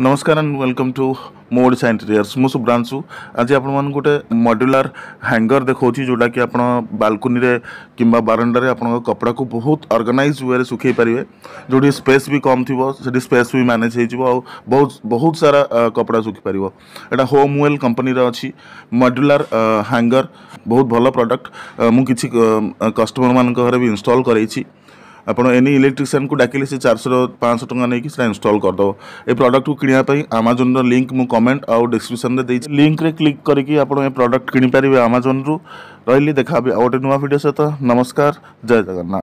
नमस्कार and welcome to mode साइंटरियर्स मु सुब्रांशु आज आपण गोटे मड्युलार हांगर देखा जोटा कि आपण बालकोनी रे किंबा बारंडा कपड़ा को बहुत अर्गानाइज वे रे पारे परिवे जोडी स्पेस भी कम थी सेडी स्पेस भी मैनेज हो बहुत बहुत सारा कपड़ा सुखि परिवो होम वेल कंपनी अच्छी अछि मड्युलार हैंगर बहुत भल प्रडक्ट मुझे कस्टमर मान घरे भी इनस्टल करैछि ଆପଣ ଏନି ଇଲେକ୍ଟ୍ରିସିଆନ୍କୁ ଡାକିଲେ ସେ ଚାରିଶହ ପାଞ୍ଚଶହ ଟଙ୍କା ନେଇକି ସେଟା ଇନଷ୍ଟଲ୍ କରିଦେବ ଏ ପ୍ରଡ଼କ୍ଟକୁ କିଣିବା ପାଇଁ ଆମାଜନ୍ର ଲିଙ୍କ୍ ମୁଁ କମେଣ୍ଟ ଆଉ ଡିସ୍କ୍ରିପ୍ସନ୍ରେ ଦେଇଛି ଲିଙ୍କ୍ରେ କ୍ଲିକ୍ କରିକି ଆପଣ ଏ ପ୍ରଡ଼କ୍ଟ କିଣିପାରିବେ ଆମାଜନ୍ରୁ ରହିଲି ଦେଖା ହେବି ଆଉ ଗୋଟେ ନୂଆ ଭିଡ଼ିଓ ସହିତ ନମସ୍କାର ଜୟ ଜଗନ୍ନାଥ